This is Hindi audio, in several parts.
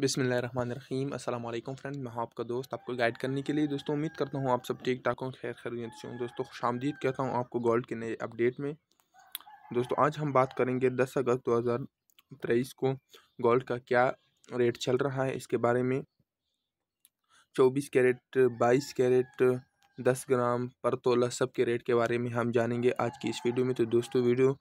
बिसमीम अल्लाम फ्रेंड मैं हाँ आपका दोस्त आपको गाइड करने के लिए दोस्तों उम्मीद करता हूँ आप सब ठीक ठाक हों खैर खरीद से हूँ दोस्तों खुश आमदीद कहता हूँ आपको गोल्ड के नए अपडेट में दोस्तों आज हम बात करेंगे दस अगस्त दो हज़ार तेईस को गोल्ड का क्या रेट चल रहा है इसके बारे में चौबीस कैरेट बाईस कैरेट दस ग्राम पर तोला सब के रेट के बारे में हम जानेंगे आज की इस वीडियो में तो दोस्तों वीडियो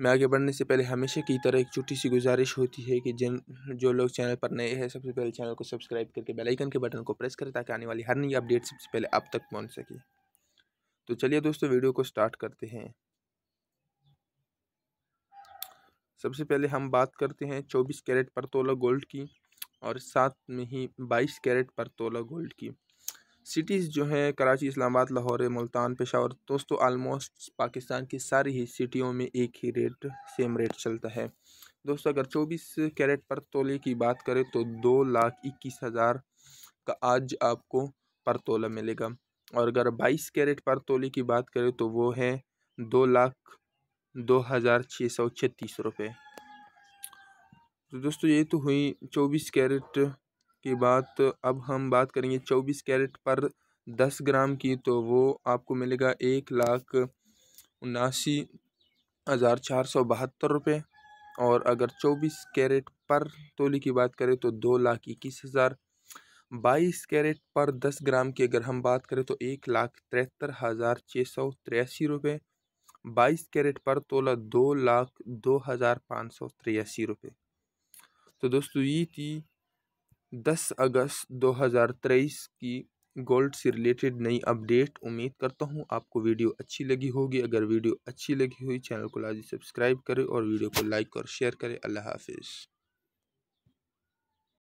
मैं आगे बढ़ने से पहले हमेशा की तरह एक छोटी सी गुजारिश होती है कि जिन जो लोग चैनल पर नए हैं सबसे पहले चैनल को सब्सक्राइब करके बेल आइकन के बटन को प्रेस करें ताकि आने वाली हर नई अपडेट सबसे पहले आप तक पहुंच सके तो चलिए दोस्तों वीडियो को स्टार्ट करते हैं सबसे पहले हम बात करते हैं चौबीस कैरेट पर तोला गोल्ड की और साथ में ही बाईस कैरेट पर तोला गोल्ड की सिटीज़ जो हैं कराची इस्लामाबाद लाहौर मुल्तान पेशावर दोस्तों आलमोस्ट पाकिस्तान की सारी ही सिटियों में एक ही रेट सेम रेट चलता है दोस्तों अगर चौबीस कैरेट पर तोले की बात करें तो दो लाख इक्कीस हज़ार का आज आपको पर तोला मिलेगा और अगर बाईस कैरेट पर तोले की बात करें तो वो है दो लाख दो हज़ार छः सौ छत्तीस रुपये तो दोस्तों ये तो हुई चौबीस कैरेट के बाद तो अब हम बात करेंगे चौबीस कैरेट पर दस ग्राम की तो वो आपको मिलेगा एक लाख उनासी हज़ार चार सौ बहत्तर रुपये और अगर चौबीस कैरेट पर तोली की बात करें तो दो लाख इक्कीस हज़ार बाईस कैरेट पर दस ग्राम की अगर हम बात करें तो एक लाख तिहत्तर हज़ार छः सौ तिरासी रुपये बाईस कैरेट पर तोला दो लाख दो हज़ार पाँच सौ तिरासी रुपये तो दोस्तों ये थी दस अगस्त दो हज़ार तेईस की गोल्ड से रिलेटेड नई अपडेट उम्मीद करता हूँ आपको वीडियो अच्छी लगी होगी अगर वीडियो अच्छी लगी हुई चैनल को लाजी सब्सक्राइब करें और वीडियो को लाइक और शेयर करें अल्लाह हाफिज़